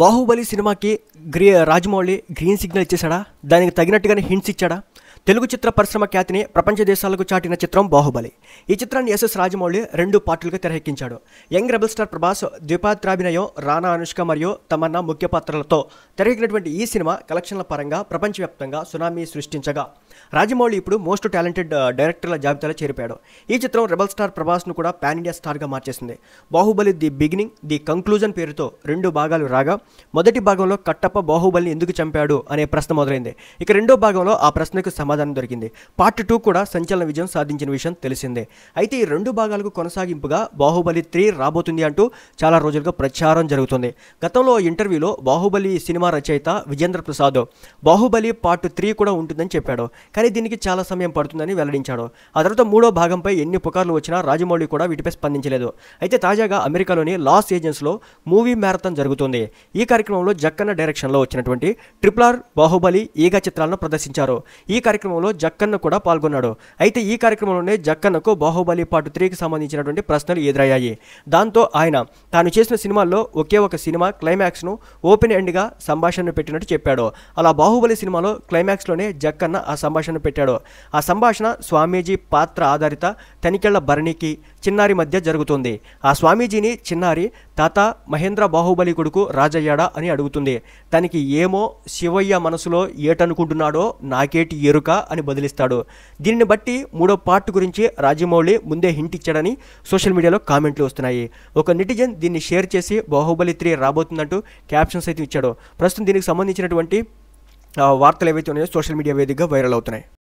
బాహుబలి సినిమాకి గ్రీ Rajamouli green signal ఇచ్చేశాడా దానికి తగినట్టుగానే హింట్స్ ఇచ్చాడా తెలుగు చిత్ర పరిశ్రమ ఖ్యాతిని ప్రపంచ దేశాలకు చాటిన చిత్రం బాహుబలి ఈ చిత్రాన్ని ఎస్ఎస్ రాజమౌళి రెండు పాటలుగా తెరకెక్కించాడు యంగ్ రెబల్ స్టార్ ప్రభాస్ ద్విపాత్రాభినయం రానా అనుష్క మరియు తమన్నా ముఖ్య పాత్రలతో తెరకెక్కినటువంటి ఈ సినిమా కలెక్షన్ల పరంగా ప్రపంచవ్యాప్తంగా సునామీ సృష్టించగా రాజమౌళి ఇప్పుడు మోస్ట్ టాలెంటెడ్ డైరెక్టర్ల జాబితాలో చేరిపోయాడు ఈ చిత్రం రెబల్ స్టార్ ప్రభాస్ను కూడా పాన్ ఇండియా స్టార్గా మార్చేసింది Baahubali the beginning the conclusion పేరుతో రెండు భాగాలు రాగా మొదటి భాగంలో కట్టప్ప బాహుబలిని ఎందుకు చంపాడు అనే ప్రశ్న మొదలైంది ఇక రెండో భాగంలో ఆ ప్రశ్నకు సమాధానం సమాధానం దొరికింది పార్ట్ టూ కూడా సంచలన విజయం సాధించిన విషయం తెలిసిందే అయితే ఈ రెండు భాగాలకు కొనసాగింపుగా బాహుబలి త్రీ రాబోతుంది అంటూ చాలా రోజులుగా ప్రచారం జరుగుతుంది గతంలో ఇంటర్వ్యూలో బాహుబలి సినిమా రచయిత విజేంద్ర ప్రసాద్ బాహుబలి పార్ట్ త్రీ కూడా ఉంటుందని చెప్పాడు కానీ దీనికి చాలా సమయం పడుతుందని వెల్లడించాడు ఆ తర్వాత మూడో భాగంపై ఎన్ని పుకార్లు వచ్చినా రాజమౌళి కూడా వీటిపై స్పందించలేదు అయితే తాజాగా అమెరికాలోని లాస్ ఏజెన్స్లో మూవీ మ్యారథాన్ జరుగుతుంది ఈ కార్యక్రమంలో జక్కన్న డైరెక్షన్లో వచ్చినటువంటి ట్రిపుల్ ఆర్ బాహుబలి ఈగా చిత్రాలను ప్రదర్శించారు ఈ కార్యక్రమం కార్యక్రమంలో జక్కన్న కూడా పాల్గొన్నాడు అయితే ఈ కార్యక్రమంలోనే జక్కన్నకు బాహుబలి పార్ట్ త్రీకి సంబంధించినటువంటి ప్రశ్నలు ఎదురయ్యాయి దాంతో ఆయన తాను చేసిన సినిమాల్లో ఒకే ఒక సినిమా క్లైమాక్స్ను ఓపెన్ ఎండ్గా సంభాషణ పెట్టినట్టు చెప్పాడు అలా బాహుబలి సినిమాలో క్లైమాక్స్లోనే జక్కన్న ఆ సంభాషణ పెట్టాడు ఆ సంభాషణ స్వామీజీ పాత్ర ఆధారిత తనికెళ్ల భరణికి చిన్నారి మధ్య జరుగుతుంది ఆ స్వామీజీని చిన్నారి తాత మహేంద్ర బాహుబలి కొడుకు రాజయ్యాడా అని అడుగుతుంది తనకి ఏమో శివయ్య మనసులో ఏటనుకుంటున్నాడో నాకేటి ఎరుక కదా అని బదిలిస్తాడు దీనిని బట్టి మూడో పార్ట్ గురించి రాజమౌళి ముందే హింట్ ఇచ్చాడని సోషల్ మీడియాలో కామెంట్లు వస్తున్నాయి ఒక నెటిజన్ దీన్ని షేర్ చేసి బాహుబలి త్రీ రాబోతుందంటూ క్యాప్షన్స్ అయితే ఇచ్చాడు ప్రస్తుతం దీనికి సంబంధించినటువంటి వార్తలు ఏవైతే ఉన్నాయో సోషల్ మీడియా వేదికగా వైరల్ అవుతున్నాయి